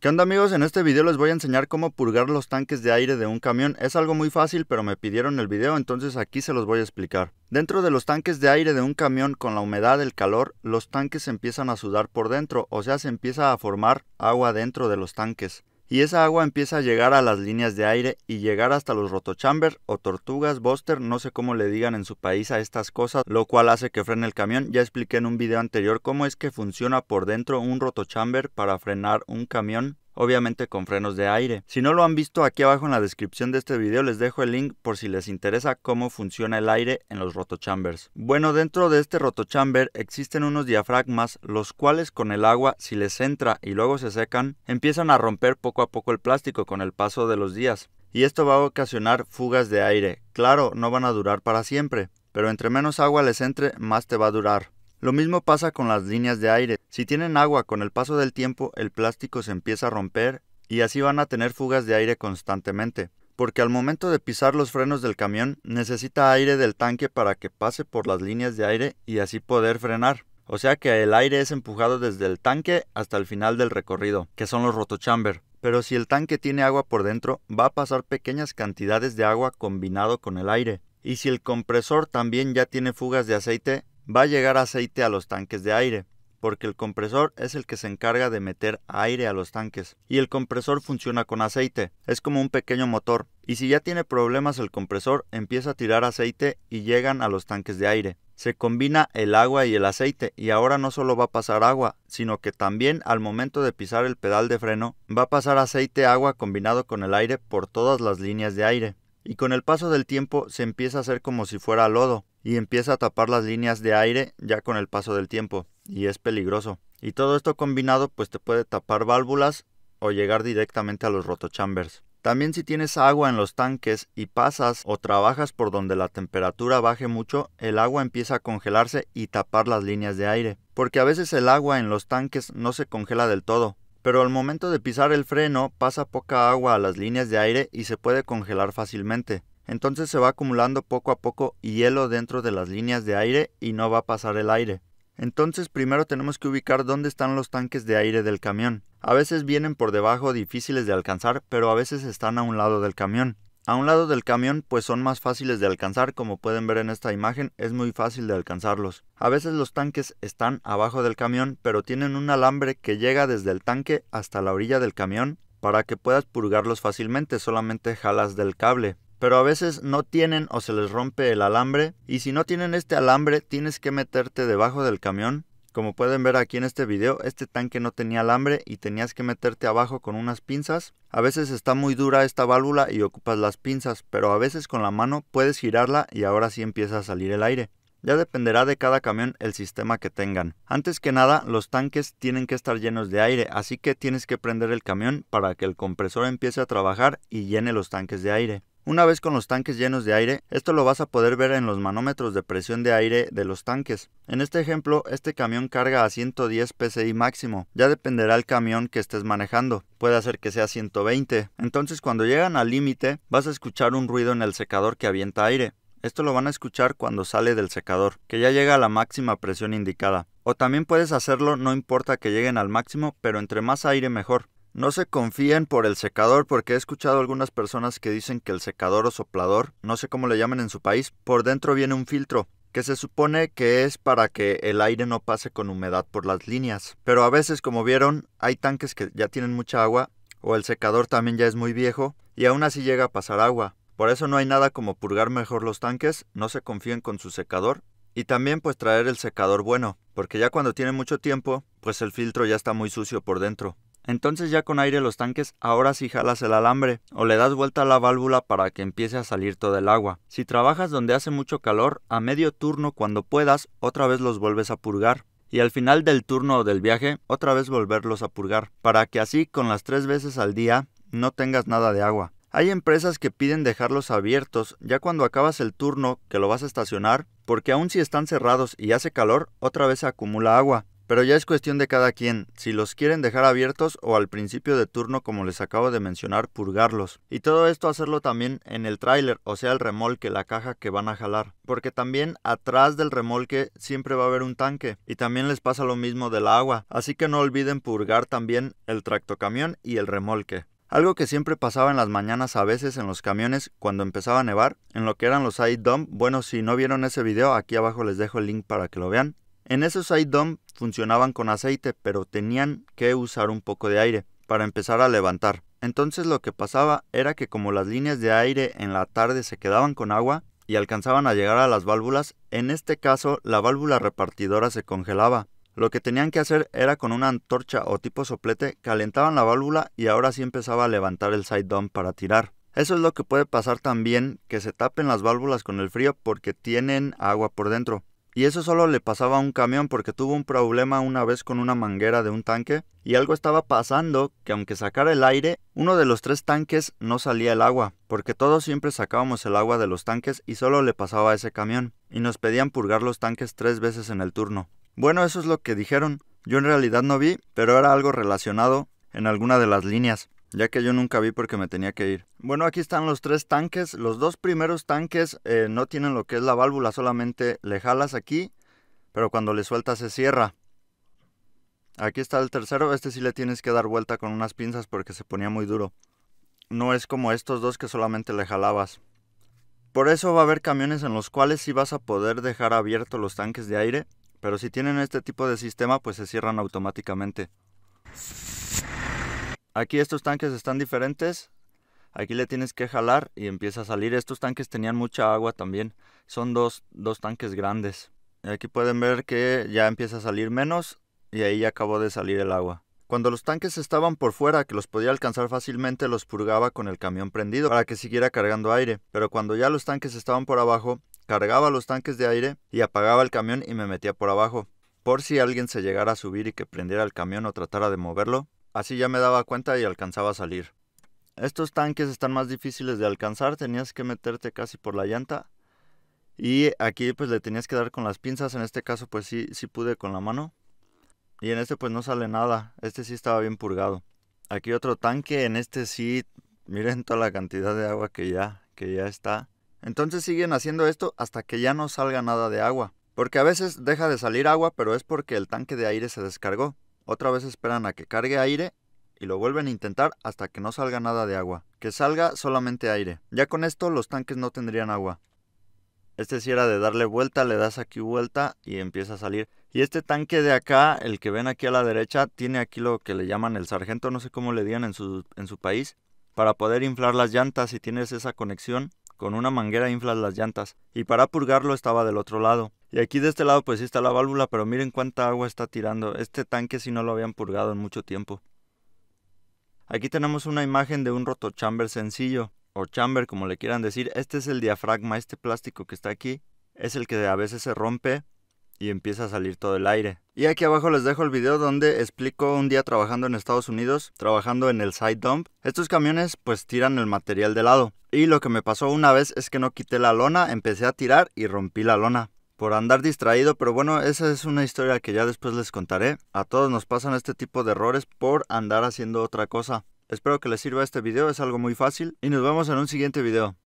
¿Qué onda amigos? En este video les voy a enseñar cómo purgar los tanques de aire de un camión. Es algo muy fácil, pero me pidieron el video, entonces aquí se los voy a explicar. Dentro de los tanques de aire de un camión con la humedad, el calor, los tanques empiezan a sudar por dentro, o sea, se empieza a formar agua dentro de los tanques y esa agua empieza a llegar a las líneas de aire y llegar hasta los rotochamber o tortugas, buster, no sé cómo le digan en su país a estas cosas, lo cual hace que frene el camión. Ya expliqué en un video anterior cómo es que funciona por dentro un rotochamber para frenar un camión obviamente con frenos de aire. Si no lo han visto, aquí abajo en la descripción de este video les dejo el link por si les interesa cómo funciona el aire en los rotochambers. Bueno, dentro de este rotochamber existen unos diafragmas, los cuales con el agua, si les entra y luego se secan, empiezan a romper poco a poco el plástico con el paso de los días. Y esto va a ocasionar fugas de aire. Claro, no van a durar para siempre, pero entre menos agua les entre, más te va a durar. Lo mismo pasa con las líneas de aire. Si tienen agua, con el paso del tiempo el plástico se empieza a romper y así van a tener fugas de aire constantemente, porque al momento de pisar los frenos del camión necesita aire del tanque para que pase por las líneas de aire y así poder frenar. O sea que el aire es empujado desde el tanque hasta el final del recorrido, que son los rotochamber. Pero si el tanque tiene agua por dentro, va a pasar pequeñas cantidades de agua combinado con el aire. Y si el compresor también ya tiene fugas de aceite, va a llegar aceite a los tanques de aire, porque el compresor es el que se encarga de meter aire a los tanques, y el compresor funciona con aceite, es como un pequeño motor, y si ya tiene problemas el compresor empieza a tirar aceite y llegan a los tanques de aire. Se combina el agua y el aceite y ahora no solo va a pasar agua, sino que también al momento de pisar el pedal de freno va a pasar aceite-agua combinado con el aire por todas las líneas de aire y con el paso del tiempo se empieza a hacer como si fuera lodo y empieza a tapar las líneas de aire ya con el paso del tiempo y es peligroso. Y todo esto combinado pues te puede tapar válvulas o llegar directamente a los rotochambers. También si tienes agua en los tanques y pasas o trabajas por donde la temperatura baje mucho, el agua empieza a congelarse y tapar las líneas de aire. Porque a veces el agua en los tanques no se congela del todo, pero al momento de pisar el freno pasa poca agua a las líneas de aire y se puede congelar fácilmente. Entonces se va acumulando poco a poco hielo dentro de las líneas de aire y no va a pasar el aire. Entonces primero tenemos que ubicar dónde están los tanques de aire del camión. A veces vienen por debajo difíciles de alcanzar, pero a veces están a un lado del camión. A un lado del camión pues son más fáciles de alcanzar, como pueden ver en esta imagen es muy fácil de alcanzarlos. A veces los tanques están abajo del camión pero tienen un alambre que llega desde el tanque hasta la orilla del camión para que puedas purgarlos fácilmente, solamente jalas del cable. Pero a veces no tienen o se les rompe el alambre y si no tienen este alambre tienes que meterte debajo del camión como pueden ver aquí en este video, este tanque no tenía alambre y tenías que meterte abajo con unas pinzas. A veces está muy dura esta válvula y ocupas las pinzas, pero a veces con la mano puedes girarla y ahora sí empieza a salir el aire. Ya dependerá de cada camión el sistema que tengan. Antes que nada, los tanques tienen que estar llenos de aire, así que tienes que prender el camión para que el compresor empiece a trabajar y llene los tanques de aire. Una vez con los tanques llenos de aire, esto lo vas a poder ver en los manómetros de presión de aire de los tanques. En este ejemplo, este camión carga a 110 PSI máximo, ya dependerá el camión que estés manejando, puede hacer que sea 120. Entonces cuando llegan al límite, vas a escuchar un ruido en el secador que avienta aire. Esto lo van a escuchar cuando sale del secador, que ya llega a la máxima presión indicada. O también puedes hacerlo no importa que lleguen al máximo, pero entre más aire mejor. No se confíen por el secador porque he escuchado algunas personas que dicen que el secador o soplador, no sé cómo le llaman en su país, por dentro viene un filtro que se supone que es para que el aire no pase con humedad por las líneas. Pero a veces, como vieron, hay tanques que ya tienen mucha agua o el secador también ya es muy viejo y aún así llega a pasar agua. Por eso no hay nada como purgar mejor los tanques, no se confíen con su secador y también pues traer el secador bueno, porque ya cuando tiene mucho tiempo, pues el filtro ya está muy sucio por dentro. Entonces ya con aire los tanques, ahora sí jalas el alambre o le das vuelta a la válvula para que empiece a salir todo el agua. Si trabajas donde hace mucho calor, a medio turno cuando puedas, otra vez los vuelves a purgar. Y al final del turno o del viaje, otra vez volverlos a purgar, para que así con las tres veces al día no tengas nada de agua. Hay empresas que piden dejarlos abiertos ya cuando acabas el turno que lo vas a estacionar, porque aun si están cerrados y hace calor, otra vez se acumula agua. Pero ya es cuestión de cada quien, si los quieren dejar abiertos o al principio de turno, como les acabo de mencionar, purgarlos. Y todo esto hacerlo también en el tráiler, o sea, el remolque, la caja que van a jalar. Porque también atrás del remolque siempre va a haber un tanque. Y también les pasa lo mismo del agua. Así que no olviden purgar también el tractocamión y el remolque. Algo que siempre pasaba en las mañanas a veces en los camiones cuando empezaba a nevar, en lo que eran los dump. bueno si no vieron ese video aquí abajo les dejo el link para que lo vean, en esos Aidom funcionaban con aceite, pero tenían que usar un poco de aire para empezar a levantar. Entonces lo que pasaba era que como las líneas de aire en la tarde se quedaban con agua y alcanzaban a llegar a las válvulas, en este caso la válvula repartidora se congelaba. Lo que tenían que hacer era con una antorcha o tipo soplete calentaban la válvula y ahora sí empezaba a levantar el side dump para tirar. Eso es lo que puede pasar también que se tapen las válvulas con el frío porque tienen agua por dentro. Y eso solo le pasaba a un camión porque tuvo un problema una vez con una manguera de un tanque y algo estaba pasando que aunque sacara el aire, uno de los tres tanques no salía el agua, porque todos siempre sacábamos el agua de los tanques y solo le pasaba a ese camión, y nos pedían purgar los tanques tres veces en el turno. Bueno, eso es lo que dijeron, yo en realidad no vi, pero era algo relacionado en alguna de las líneas ya que yo nunca vi porque me tenía que ir. Bueno, aquí están los tres tanques. Los dos primeros tanques eh, no tienen lo que es la válvula, solamente le jalas aquí, pero cuando le sueltas se cierra. Aquí está el tercero, este sí le tienes que dar vuelta con unas pinzas porque se ponía muy duro. No es como estos dos que solamente le jalabas. Por eso va a haber camiones en los cuales sí vas a poder dejar abiertos los tanques de aire, pero si tienen este tipo de sistema pues se cierran automáticamente. Aquí estos tanques están diferentes. Aquí le tienes que jalar y empieza a salir. Estos tanques tenían mucha agua también. Son dos, tanques grandes. Aquí pueden ver que ya empieza a salir menos y ahí ya acabó de salir el agua. Cuando los tanques estaban por fuera, que los podía alcanzar fácilmente, los purgaba con el camión prendido para que siguiera cargando aire. Pero cuando ya los tanques estaban por abajo, cargaba los tanques de aire y apagaba el camión y me metía por abajo. Por si alguien se llegara a subir y que prendiera el camión o tratara de moverlo, Así ya me daba cuenta y alcanzaba a salir. Estos tanques están más difíciles de alcanzar, tenías que meterte casi por la llanta. Y aquí pues le tenías que dar con las pinzas, en este caso pues sí, sí pude con la mano. Y en este pues no sale nada, este sí estaba bien purgado. Aquí otro tanque, en este sí, miren toda la cantidad de agua que ya, que ya está. Entonces siguen haciendo esto hasta que ya no salga nada de agua. Porque a veces deja de salir agua, pero es porque el tanque de aire se descargó. Otra vez esperan a que cargue aire y lo vuelven a intentar hasta que no salga nada de agua. Que salga solamente aire. Ya con esto los tanques no tendrían agua. Este si era de darle vuelta, le das aquí vuelta y empieza a salir. Y este tanque de acá, el que ven aquí a la derecha, tiene aquí lo que le llaman el sargento, no sé cómo le digan en su, en su país, para poder inflar las llantas si tienes esa conexión con una manguera inflas las llantas, y para purgarlo estaba del otro lado. Y aquí de este lado pues sí está la válvula, pero miren cuánta agua está tirando. Este tanque si no lo habían purgado en mucho tiempo. Aquí tenemos una imagen de un roto chamber sencillo, o chamber como le quieran decir. Este es el diafragma, este plástico que está aquí, es el que a veces se rompe y empieza a salir todo el aire. Y aquí abajo les dejo el video donde explico un día trabajando en Estados Unidos, trabajando en el side dump. Estos camiones pues tiran el material de lado. Y lo que me pasó una vez es que no quité la lona, empecé a tirar y rompí la lona. Por andar distraído, pero bueno, esa es una historia que ya después les contaré. A todos nos pasan este tipo de errores por andar haciendo otra cosa. Espero que les sirva este video, es algo muy fácil y nos vemos en un siguiente video.